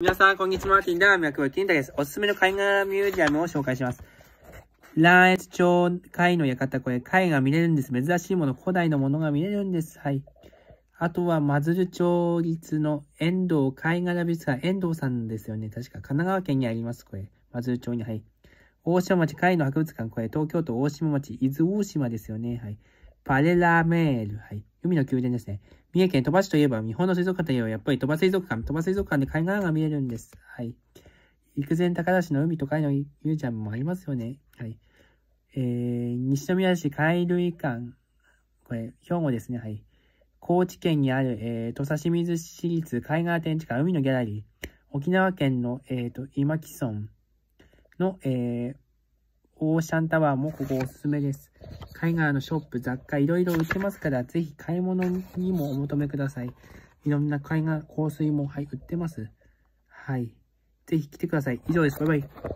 皆さん、こんにちは。ティンダーャクティンダです。おすすめの絵画ミュージアムを紹介します。羅越町貝の館、これ、貝が見れるんです。珍しいもの、古代のものが見れるんです。はい。あとは、マズル町立の遠藤貝殻美術館、遠藤さんですよね。確か、神奈川県にあります。これ、マズル町に。はい。大島町貝の博物館、これ、東京都大島町、伊豆大島ですよね。はい。パレラメール。はい。海の宮殿ですね。三重県鳥羽市といえば、日本の水族館といえば、やっぱり鳥羽水族館。鳥羽水族館で海岸が見えるんです。はい。陸前高田市の海と海のゆうちゃんもありますよね。はい。えー、西宮市海類館。これ、兵庫ですね。はい。高知県にある、えー、土佐清水市立海岸展示館海のギャラリー。沖縄県の、えーと、と今木村の、えー、オーシャンタワーもここおすすめです。海外のショップ、雑貨、いろいろ売ってますから、ぜひ買い物にもお求めください。いろんな海外香水も、はい、売ってます。はい。ぜひ来てください。以上です。バイバイ。